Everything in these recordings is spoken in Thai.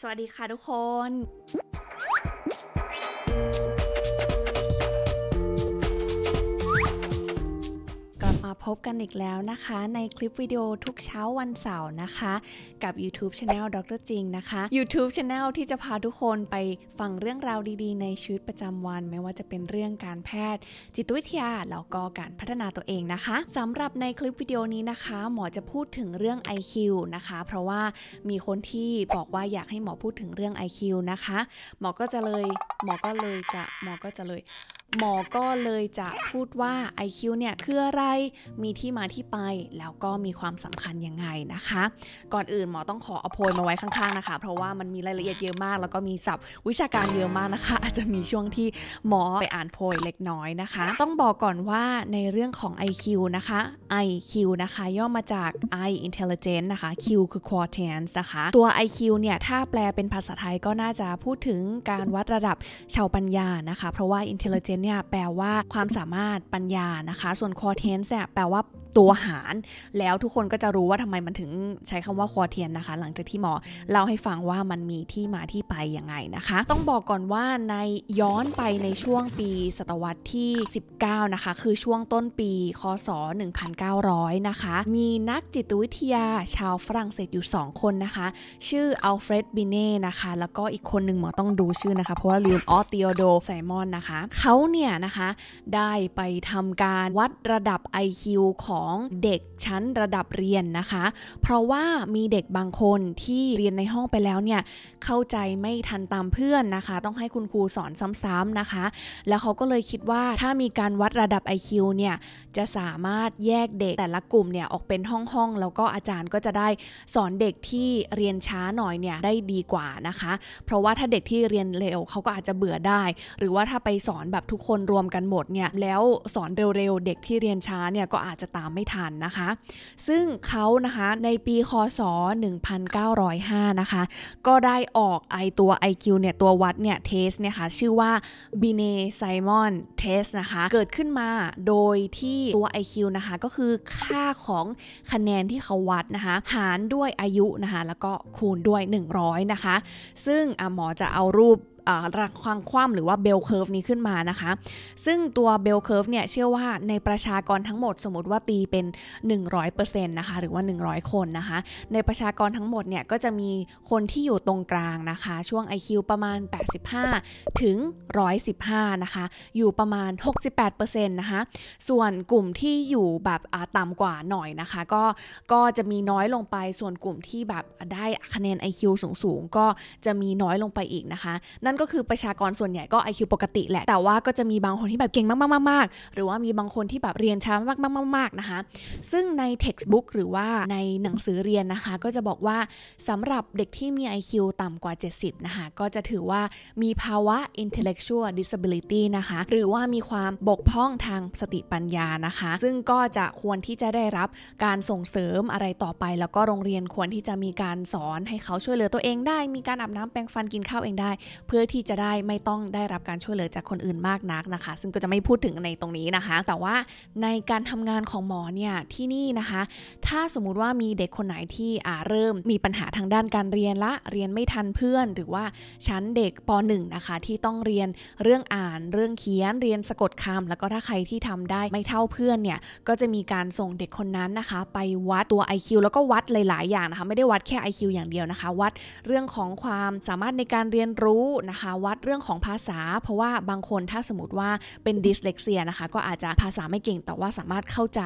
สวัสดีค่ะทุกคนพบกันอีกแล้วนะคะ ในคลิปวิดีโอทุกเช้าวันเสาร์นะคะ กับ YouTube Channel ดรจริงนะคะ YouTube Channel ที่จะพาทุกคนไปฟังเรื่องราวดีๆ ในชีวิตประจำวัน ไม่ว่าจะเป็นเรื่องการแพทย์จิตวิทยา แล้วก็การพัฒนาตัวเองนะคะสำหรับในคลิปวิดีโอนี้นะคะหมอจะพูดถึงเรื่อง IQ นะคะ เพราะว่ามีคนที่บอกว่าอยากให้หมอพูดถึงเรื่อง IQ นะคะหมอก็จะเลยหมอก็เลยจะหมอก็จะเลยหมอก็เลยจะพูดว่า IQ เนี่ย คืออะไร มีที่มาที่ไป แล้วก็มีความสำคัญยังไงนะคะ ก่อนอื่นหมอต้องขออโพยมาไว้ข้างๆนะคะ เพราะว่ามันมีรายละเอียดเยอะมาก แล้วก็มีศัพท์วิชาการเยอะมากนะคะ อาจจะมีช่วงที่หมอไปอ่านโพยเล็กน้อยนะคะ ต้องบอกก่อนว่าในเรื่องของ IQ นะคะ IQ นะคะ ย่อมาจาก I intelligence นะคะ Q คือ quotient นะคะ ตัว IQ เนี่ยถ้าแปลเป็นภาษาไทยก็น่าจะพูดถึงการวัดระดับชาวปัญญานะคะ เพราะว่า intelligence เนี่ย แปลว่าความสามารถปัญญานะคะ ส่วน c o m e t e n c e เนี่ยแปลว่าตัวหารแล้วทุกคนก็จะรู้ว่าทำไมมันถึงใช้คำว่าควอเทียนนะคะ หลังจากที่หมอเล่าให้ฟังว่ามันมีที่มาที่ไปยังไงนะคะ ต้องบอกก่อนว่าในย้อนไปในช่วงปี ศตวรรษที่ 19 นะคะ คือช่วงต้นปี คศ 1900 นะคะ มีนักจิตวิทยาชาวฝรั่งเศสอยู่ 2 คนนะคะ ชื่ออัลเฟรดบิเน่นะคะ แล้วก็อีกคนหนึ่งหมอต้องดูชื่อนะคะ เพราะว่าลืมออติโอโดไซมอนนะคะเขาเนี่ยนะคะได้ไปทำการวัดระดับ IQ ของของเด็กชั้นระดับเรียนนะคะ เพราะว่ามีเด็กบางคนที่เรียนในห้องไปแล้วเนี่ย เข้าใจไม่ทันตามเพื่อนนะคะ ต้องให้คุณครูสอนซ้ำๆนะคะ แล้วเขาก็เลยคิดว่าถ้ามีการวัดระดับ IQ เนี่ยจะสามารถแยกเด็กแต่ละกลุ่มเนี่ย ออกเป็นห้อง ๆ แล้วก็อาจารย์ก็จะได้สอนเด็กที่เรียนช้าหน่อยเนี่ยได้ดีกว่านะคะ เพราะว่าถ้าเด็กที่เรียนเร็วเขาก็อาจจะเบื่อได้ หรือว่าถ้าไปสอนแบบทุกคนรวมกันหมดเนี่ยแล้วสอนเร็วๆเด็กที่เรียนช้าเนี่ยก็อาจจะตามามไม่ทันนะคะ ซึ่งเขานะคะในปี คศ1905 นะคะ ก็ได้ออกไอตัว IQ เนี่ย ตัววัดเนี่ยเทสเนี่ยคะ่ะ ชื่อว่าบีเนไซมอนเทสนะคะ เกิดขึ้นมาโดยที่ตัว IQ นะคะก็คือค่าของคะแนนที่เขาวัดนะคะ หารด้วยอายุนะคะ แล้วก็คูณด้วย 100 นะคะ ซึ่งหมอจะเอารูปราควางคว่ำหรือว่าเบลเคิร์ฟนี้ขึ้นมานะคะ ซึ่งตัวเบลเคิร์ฟเนี่ย เชื่อว่าในประชากรทั้งหมดสมมติว่าตีเป็น100%นะคะ หรือว่า 100 คนนะคะ ในประชากรทั้งหมดเนี่ย ก็จะมีคนที่อยู่ตรงกลางนะคะ ช่วง IQ ประมาณ85ถึง115นะคะ อยู่ประมาณ68%นะคะ ส่วนกลุ่มที่อยู่แบบต่ำกว่าหน่อยนะคะ ก็ก็จะมีน้อยลงไป ส่วนกลุ่มที่แบบได้คะแนน IQ สูงๆ ก็จะมีน้อยลงไปอีกนะคะ นั่นก็คือประชากรส่วนใหญ่ก็ IQ ปกติแหละ แต่ว่าก็จะมีบางคนที่แบบเก่งมากๆๆ หรือว่ามีบางคนที่แบบเรียนช้ามากๆๆนะคะ ซึ่งใน textbook หรือว่าในหนังสือเรียนนะคะ ก็จะบอกว่าสำหรับเด็กที่มี IQ ต่ำกว่า 70นะคะก็จะถือว่ามีภาวะ intellectual disability นะคะ หรือว่ามีความบกพร่องทางสติปัญญานะคะ ซึ่งก็จะควรที่จะได้รับการส่งเสริมอะไรต่อไป แล้วก็โรงเรียนควรที่จะมีการสอนให้เขาช่วยเหลือตัวเองได้ มีการอาบน้ำแปรงฟันกินข้าวเองได้เพื่อที่จะได้ไม่ต้องได้รับการช่วยเหลือจากคนอื่นมากนักนะคะ ซึ่งก็จะไม่พูดถึงในตรงนี้นะคะ แต่ว่าในการทำงานของหมอเนี่ยที่นี่นะคะ ถ้าสมมุติว่ามีเด็กคนไหนที่อ่าเริ่มมีปัญหาทางด้านการเรียนละเรียนไม่ทันเพื่อน หรือว่าชั้นเด็กป .1 นะคะ ที่ต้องเรียนเรื่องอ่าน เรื่องเขียน เรียนสะกดคำ แล้วก็ถ้าใครที่ทำได้ไม่เท่าเพื่อนเนี่ยก็จะมีการส่งเด็กคนนั้นนะคะ ไปวัดตัว IQ แล้วก็วัดหลาย ๆ อย่างนะคะไม่ได้วัดแค่ IQ อย่างเดียวนะคะ วัดเรื่องของความสามารถในการเรียนรู้นะคะคะวัดเรื่องของภาษาเพราะว่าบางคนถ้าสมมติว่าเป็นดิสเลกเซียนะคะ ก็อาจจะภาษาไม่เก่งแต่ว่าสามารถเข้าใจ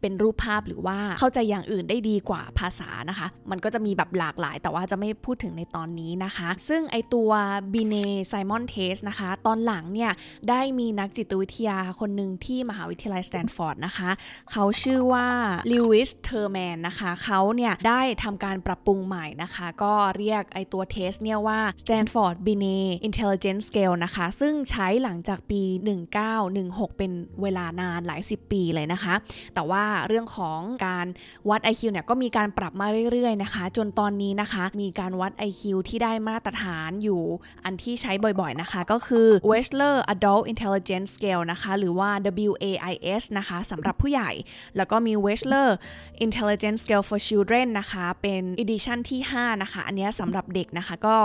เป็นรูปภาพหรือว่าเข้าใจอย่างอื่นได้ดีกว่าภาษานะคะ มันก็จะมีแบบหลากหลายแต่ว่าจะไม่พูดถึงในตอนนี้นะคะ ซึ่งไอตัวบีเนไซมอนเทสนะคะ ตอนหลังเนี่ย ได้มีนักจิตวิทยาคนหนึ่งที่มหาวิทยาลัยสแตนฟอร์ดนะคะเขาชื่อว่าลิวิสเทอร์แมนนะคะเขาเนี่ยได้ทำการปรับปรุงใหม่นะคะ ก็เรียกไอตัวเทสเนี่ยว่า Stanford b i n e intelligence scale นะคะ ซึ่งใช้หลังจากปี 1916 เป็นเวลานานหลาย 10 ปีเลยนะคะ แต่ว่าเรื่องของการวัด IQ เนี่ยก็มีการปรับมาเรื่อยๆนะคะ จนตอนนี้นะคะ มีการวัด IQ ที่ได้มาตรฐานอยู่อันที่ใช้บ่อยๆนะคะก็คือ Wechsler Adult Intelligence Scale นะคะหรือว่า WAIS นะคะสำหรับผู้ใหญ่แล้วก็มี Wechsler Intelligence Scale for Children นะคะเป็น edition ที่ 5 นะคะ อันนี้สำหรับเด็กนะคะ ก็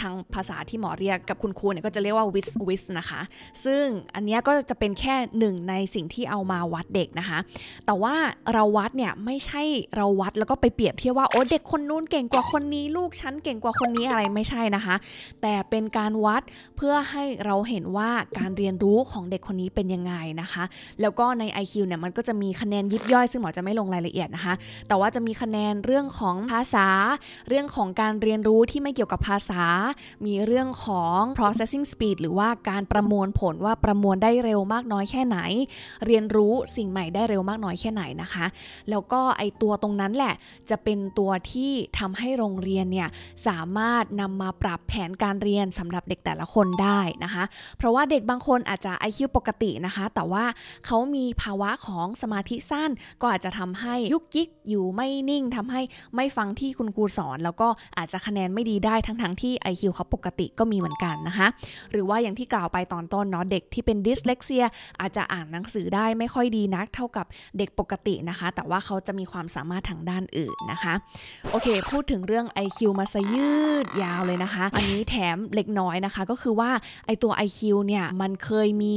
ทางภาษาที่หมอเรรียกกับคุณครูเนี่ยก็จะเรียกว่าวิสวิสนะคะ ซึ่งอันนี้ก็จะเป็นแค่หนึ่งในสิ่งที่เอามาวัดเด็กนะคะ แต่ว่าเราวัดเนี่ยไม่ใช่เราวัดแล้วก็ไปเปรียบเทียบว่าโอ้เด็กคนนู้นเก่งกว่าคนนี้ลูกฉันเก่งกว่าคนนี้อะไรไม่ใช่นะคะ แต่เป็นการวัดเพื่อให้เราเห็นว่าการเรียนรู้ของเด็กคนนี้เป็นยังไงนะคะ แล้วก็ใน IQ เนี่ยมันก็จะมีคะแนนยิบย่อยซึ่งหมอจะไม่ลงรายละเอียดนะคะแต่ว่าจะมีคะแนนเรื่องของภาษา เรื่องของการเรียนรู้ที่ไม่เกี่ยวกับภาษามีเรื่องของ processing speed หรือว่าการประมวลผลว่าประมวลได้เร็วมากน้อยแค่ไหน เรียนรู้สิ่งใหม่ได้เร็วมากน้อยแค่ไหนนะคะ แล้วก็ไอตัวตรงนั้นแหละจะเป็นตัวที่ทำให้โรงเรียนเนี่ยสามารถนำมาปรับแผนการเรียนสำหรับเด็กแต่ละคนได้นะคะ เพราะว่าเด็กบางคนอาจจะ IQ ปกตินะคะ แต่ว่าเขามีภาวะของสมาธิสั้น ก็อาจจะทำให้ยุกยิกอยู่ไม่นิ่งทำให้ไม่ฟังที่คุณครูสอน แล้วก็อาจจะคะแนนไม่ดีได้ทั้งๆทที่ IQ เขาปกติก็มีีเหมือนกันนะคะ หรือว่าอย่างที่กล่าวไปตอนต้นเนาะเด็กที่เป็นดิสเลกเซียอาจจะอ่านหนังสือได้ไม่ค่อยดีนักเท่ากับเด็กปกตินะคะ แต่ว่าเขาจะมีความสามารถทางด้านอื่นนะคะโอเค พูดถึงเรื่อง IQ มาซะยืดยาวเลยนะคะ อันนี้แถมเล็กน้อยนะคะ ก็คือว่าไอตัว IQ เนี่ยมันเคยมี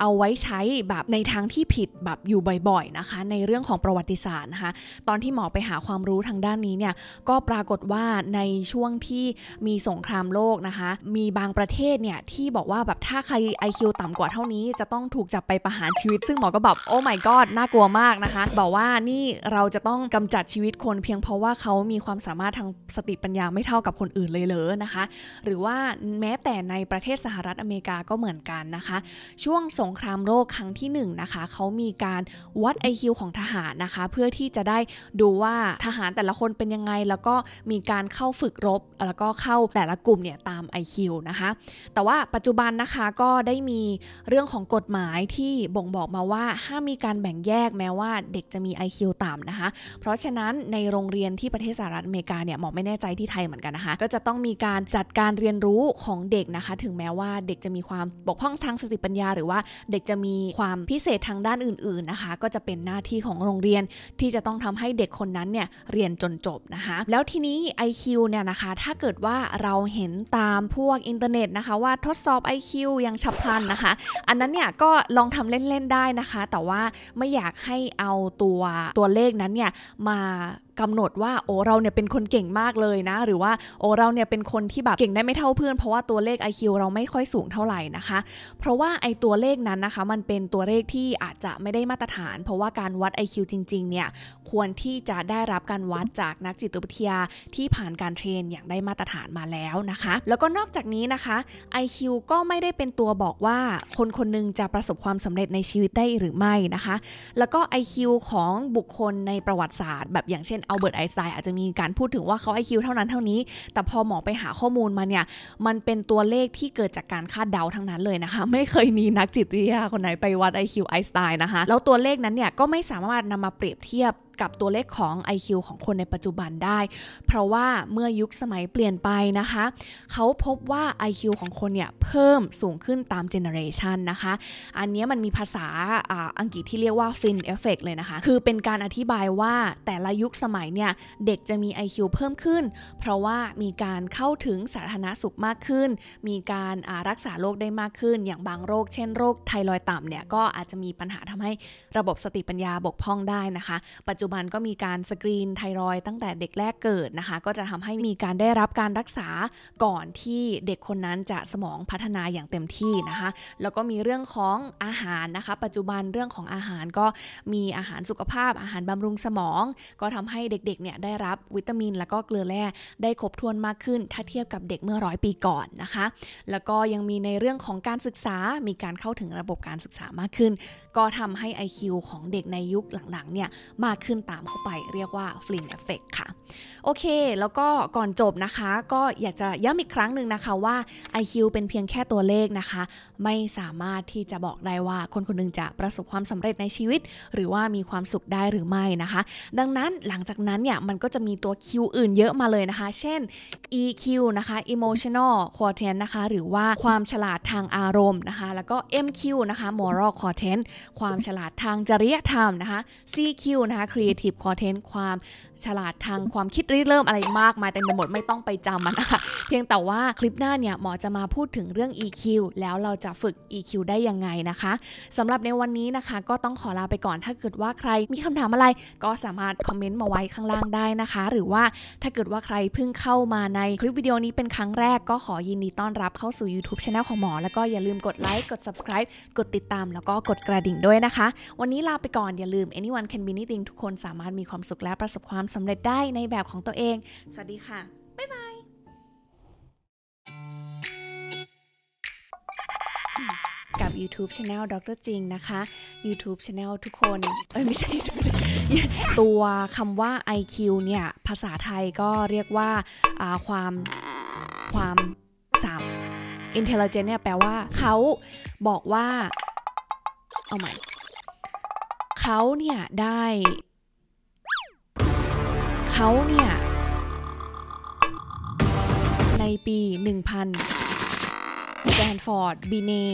เอาไว้ใช้แบบในทางที่ผิดแบบอยู่บ่อยๆนะคะ ในเรื่องของประวัติศาสตร์นะคะ ตอนที่หมอไปหาความรู้ทางด้านนี้เนี่ยก็ปรากฏว่าในช่วงที่มีสงครามโลกนะคะมมีบางประเทศเนี่ยที่บอกว่าแบบถ้าใคร IQ ต่ำกว่าเท่านี้ จะต้องถูกจับไปประหารชีวิตซึ่งหมอ ก็แบบโอ้ my god น่ากลัวมากนะคะ บอกว่านี่เราจะต้องกำจัดชีวิตคนเพียงเพราะว่าเขามีความสามารถทางสติปัญญาไม่เท่ากับคนอื่นเลยเลยนะคะ หรือว่าแม้แต่ในประเทศสหรัฐอเมริกาก็เหมือนกันนะคะ ช่วงสงครามโลกครั้งที่1นนะคะเขามีการวัด IQ ของทหารนะคะ เพื่อที่จะได้ดูว่าทหารแต่ละคนเป็นยังไงแล้วก็มีการเข้าฝึกรบ แล้วก็เข้าแต่ละกลุ่มเนี่ยตาม IQ ลนะคะแต่ว่าปัจจุบันนะคะก็ได้มีเรื่องของกฎหมายที่บ่งบอกมาว่าห้ามมีการแบ่งแยกแม้ว่าเด็กจะมี IQ ต่ำนะคะ เพราะฉะนั้นในโรงเรียนที่ประเทศสหรัฐอเมริกาเนี่ยหมอไม่แน่ใจที่ไทยเหมือนกันนะคะก็จะต้องมีการจัดการเรียนรู้ของเด็กนะคะถึงแม้ว่าเด็กจะมีความบกพร่องทางสติปัญญาหรือว่าเด็กจะมีความพิเศษทางด้านอื่นๆนะคะก็จะเป็นหน้าที่ของโรงเรียนที่จะต้องทำให้เด็กคนนั้นเนี่ยเรียนจนจบนะคะแล้วทีนี้ IQ เนี่ยนะคะถ้าเกิดว่าเราเห็นตามพวกอินเทอร์เน็ตนะคะ ว่าทดสอบ IQ อย่างฉับพลันนะคะ อันนั้นเนี่ย ก็ลองทำเล่น ๆ ได้นะคะ แต่ว่าไม่อยากให้เอาตัวตัวเลขนั้นเนี่ย มากำหนดว่าโอ้เราเนี่ยเป็นคนเก่งมากเลยนะ หรือว่าโอ้เราเนี่ยเป็นคนที่แบบเก่งได้ไม่เท่าเพื่อน เพราะว่าตัวเลข IQ เราไม่ค่อยสูงเท่าไหร่นะคะ เพราะว่าไอตัวเลขนั้นนะคะมันเป็นตัวเลขที่อาจจะไม่ได้มาตรฐาน เพราะว่าการวัด IQ จริง ๆ เนี่ย ควรที่จะได้รับการวัดจากนักจิตวิทยาที่ผ่านการเทรนอย่างได้มาตรฐานมาแล้วนะคะ แล้วก็นอกจากนี้นะคะ IQ ก็ไม่ได้เป็นตัวบอกว่าคนคนนึงจะประสบความสำเร็จในชีวิตได้หรือไม่นะคะ แล้วก็ IQ ของบุคคลในประวัติศาสตร์แบบอย่างเช่นอัลเบิร์ตไอน์สไตน์อาจจะมีการพูดถึงว่าเขา IQ เท่านั้นเท่านี้ แต่พอหมอไปหาข้อมูลมาเนี่ย มันเป็นตัวเลขที่เกิดจากการคาดเดาทั้งนั้นเลยนะคะ ไม่เคยมีนักจิตวิทยาคนไหนไปวัด IQ ไอน์สไตน์นะคะแล้วตัวเลขนั้นเนี่ยก็ไม่สามารถนำมาเปรียบเทียบกับตัวเลขของ IQ ของคนในปัจจุบันได้ เพราะว่าเมื่อยุคสมัยเปลี่ยนไปนะคะ เขาพบว่า IQ ของคนเนี่ยเพิ่มสูงขึ้นตามเจเนอเรชันนะคะ อันนี้มันมีภาษาอังกฤษที่เรียกว่า Fin Effect เลยนะคะ คือเป็นการอธิบายว่าแต่ละยุคสมัยเนี่ยเด็กจะมี IQ เพิ่มขึ้น เพราะว่ามีการเข้าถึงสาธารณสุขมากขึ้น มีการรักษาโรคได้มากขึ้น อย่างบางโรคเช่นโรคไทรอยต่ำเนี่ยก็อาจจะมีปัญหาทำให้ระบบสติปัญญาบกพร่องได้นะคะปัจจุจุบันก็มีการสกรีนไทรอยตั้งแต่เด็กแรกเกิดนะคะ ก็จะทำให้มีการได้รับการรักษาก่อนที่เด็กคนนั้นจะสมองพัฒนาอย่างเต็มที่นะคะ แล้วก็มีเรื่องของอาหารนะคะ ปัจจุบันเรื่องของอาหารก็มีอาหารสุขภาพอาหารบำรุงสมอง ก็ทำให้เด็กๆเนี่ยได้รับวิตามิน แล้วก็เกลือแร่ได้ครบถ้วนมากขึ้น ถ้าเทียบกับเด็กเมื่อร้อยปีก่อนนะคะ แล้วก็ยังมีในเรื่องของการศึกษามีการเข้าถึงระบบการศึกษามากขึ้นก็ทำให้ IQ ของเด็กในยุคหลังๆเนี่ยมากขึ้นมตามเข้าไปเรียกว่าฟลินเอฟเฟกค่ะ โอเค แล้วก็ก่อนจบนะคะ ก็อยากจะย้ำอีกครั้งหนึ่งนะคะว่า IQ เป็นเพียงแค่ตัวเลขนะคะ ไม่สามารถที่จะบอกได้ว่าคนคนนึงจะประสบความสำเร็จในชีวิตหรือว่ามีความสุขได้หรือไม่นะคะ ดังนั้นหลังจากนั้นเนี่ย มันก็จะมีตัว Q อื่นเยอะมาเลยนะคะ เช่น EQ นะคะ emotional quotient นะคะหรือว่าความฉลาดทางอารมณ์นะคะแล้วก็ MQ นะคะ moral quotient ความฉลาดทางจริยธรรมนะคะ CQ นะคะ c r e ีทีที i v e c น n t e n ความ ฉลาดทางความคิดริเริ่มอะไรมากมายเต็มไปหมดไม่ต้องไปจำมันนะคะเพียงแต่ว่าคลิปหน้าเนี่ยหมอจะมาพูดถึงเรื่อง EQ แล้วเราจะฝึก EQ ได้ยังไงนะคะสำหรับในวันนี้นะคะ ก็ต้องขอลาไปก่อน ถ้าเกิดว่าใครมีคำถามอะไร ก็สามารถคอมเมนต์มาไว้ข้างล่างได้นะคะ หรือว่าถ้าเกิดว่าใครเพิ่งเข้ามาในคลิปวิดีโอนี้เป็นครั้งแรก ก็ขอยินดีต้อนรับเข้าสู่ YouTube Channel ของหมอแล้วก็อย่าลืมกดไลค์กด subscribe กดติดตามแล้วก็กดกระดิ่งด้วยนะคะ วันนี้ลาไปก่อนอย่าลืม anyone can be anything ทุกคนสามารถมีความสุขและประสบความสำเร็จได้ในแบบของตัวเอง สวัสดีค่ะ บ๊ายบาย กับ YouTube Channel ดรจริงนะคะ YouTube Channel ทุกคน เอ้ย ไม่ใช่ ตัวคำว่า IQ เนี่ยภาษาไทยก็เรียกว่าความความสาม intelligent เนี่ย แปลว่าเขาบอกว่า เอาใหม่เขาเนี่ย ได้เขาเนี่ย ในปี 1000แดนฟอร์ดบีเน่